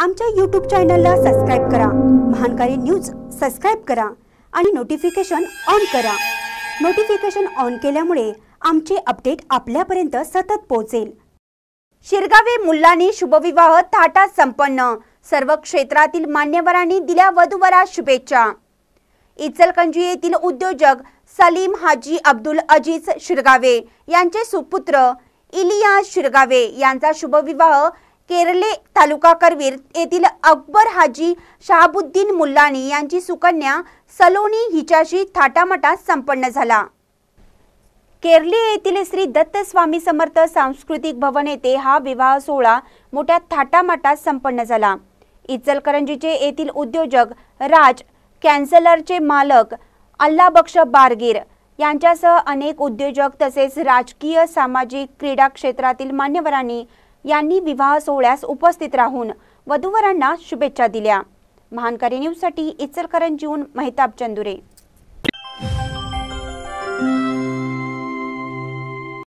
आमच्या यूट्यूब चॅनलला सबस्क्राईब करा महानकारी न्यूज सबस्क्राईब करा आणि नोटिफिकेशन ऑन करा नोटिफिकेशन ऑन केल्यामुळे आमचे अपडेट आपल्यापर्यंत सतत पोहोचेल शिरगावे मुलांनी शुभविवाह थाटात संपन्न सर्व क्षेत्रातील मान्यवरांनी दिल्या वधूवरा शुभेच्छा इचलकंजी येथील उद्योजक सलीम हाजी अब्दुल अजीज शिरगावे यांचे सुपुत्र इलिया शिरगावे यांचा शुभविवाह केरले तालुका करवीर येथील अकबर हाजी शहाबुद्दीन मुल्लानी यांची सुकन्या सलोनी हिच्याशी थाटामाटात संपन्न झाला केरले येथील श्री दत्तस्वामी समर्थ सांस्कृतिक भवन येथे हा विवाह सोहळा मोठ्या थाटामाटात संपन्न झाला इचलकरंजीचे येथील उद्योजक राज कॅन्सलरचे मालक अल्लाबक्ष बारगीर यांच्यासह अनेक उद्योजक तसेच राजकीय सामाजिक क्रीडा क्षेत्रातील मान्यवरांनी यांनी विवाह सोहळ्यास उपस्थित राहून वधूवरांना शुभेच्छा दिल्या महानकारी न्यूजसाठी इचलकरंजीहून महिताब चंदुरे